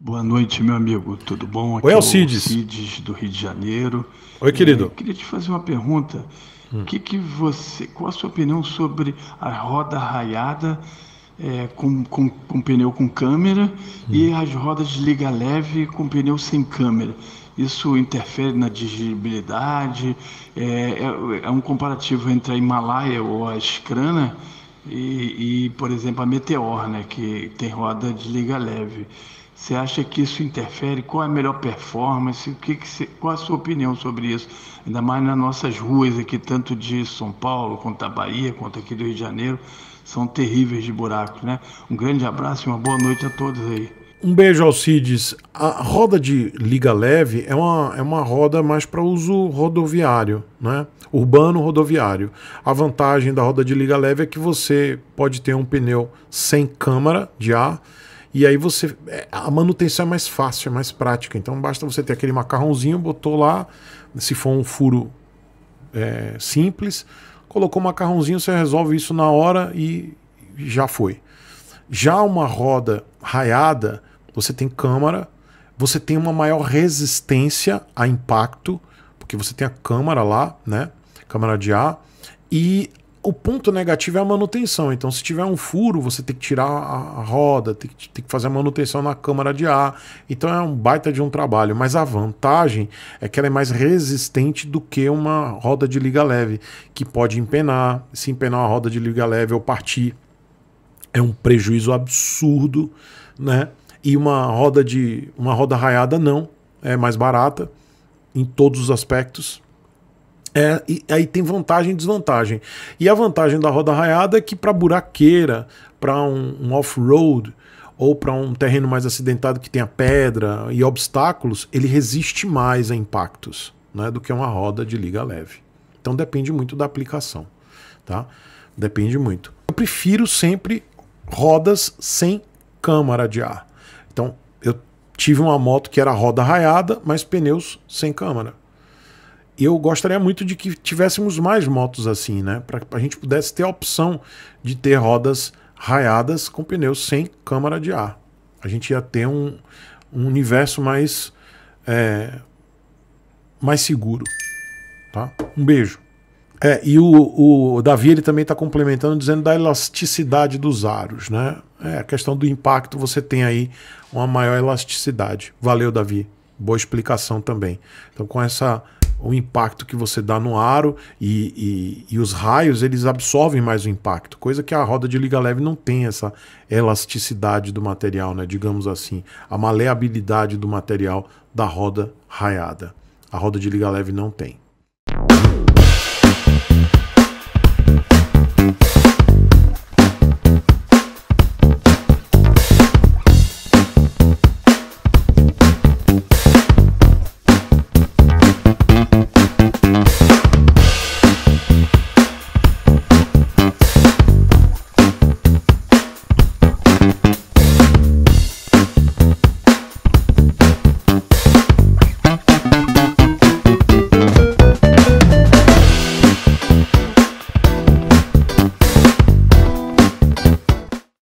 Boa noite, meu amigo. Tudo bom? Aqui é Oi, Alcides. É Alcides do Rio de Janeiro. Oi, querido. Eu é, queria te fazer uma pergunta. Hum. Que que você, qual a sua opinião sobre a roda raiada é, com, com, com, pneu com câmera hum. e as rodas de liga leve com pneu sem câmera. Isso interfere na dirigibilidade? É, é, é, um comparativo entre a Himalaia ou a Scrana e, e, por exemplo, a Meteor, né, que tem roda de liga leve. Você acha que isso interfere? Qual é a melhor performance? O que, que você, qual a sua opinião sobre isso? Ainda mais nas nossas ruas aqui, tanto de São Paulo, quanto da Bahia, quanto aqui do Rio de Janeiro, são terríveis de buracos, né? Um grande abraço e uma boa noite a todos aí. Um beijo, Alcides. A roda de liga leve é uma, é uma roda mais para uso rodoviário, né? urbano rodoviário. A vantagem da roda de liga leve é que você pode ter um pneu sem câmara de ar e aí você. É, a manutenção é mais fácil, é mais prática. Então basta você ter aquele macarrãozinho, botou lá. Se for um furo é, simples, colocou o macarrãozinho, você resolve isso na hora e já foi. Já uma roda raiada, você tem câmara, você tem uma maior resistência a impacto, porque você tem a câmara lá, né? Câmara de ar, e o ponto negativo é a manutenção. Então, se tiver um furo, você tem que tirar a roda, tem que, tem que, fazer a manutenção na câmara de ar. Então, é um baita de um trabalho. Mas a vantagem é que ela é mais resistente do que uma roda de liga leve, que pode empenar. Se empenar uma roda de liga leve ou partir, é um prejuízo absurdo, né? E uma roda de uma roda raiada não é mais barata em todos os aspectos. É, e aí tem vantagem e desvantagem. E a vantagem da roda raiada é que para buraqueira, para um, um off-road ou para um terreno mais acidentado que tenha pedra e obstáculos, ele resiste mais a impactos né, do que uma roda de liga leve. Então depende muito da aplicação. Tá? Depende muito. Eu prefiro sempre rodas sem câmara de ar. Então eu tive uma moto que era roda raiada, mas pneus sem câmara eu gostaria muito de que tivéssemos mais motos assim, né? Para a gente pudesse ter a opção de ter rodas raiadas com pneus sem câmara de ar. A gente ia ter um, um universo mais, é, mais seguro. Tá? Um beijo. É, e o, o Davi ele também está complementando dizendo da elasticidade dos aros, né? É, a questão do impacto você tem aí uma maior elasticidade. Valeu, Davi. Boa explicação também. Então, com essa o impacto que você dá no aro e, e, e, os raios eles absorvem mais o impacto, coisa que a roda de liga leve não tem essa elasticidade do material, né? digamos assim, a maleabilidade do material da roda raiada. A roda de liga leve não tem.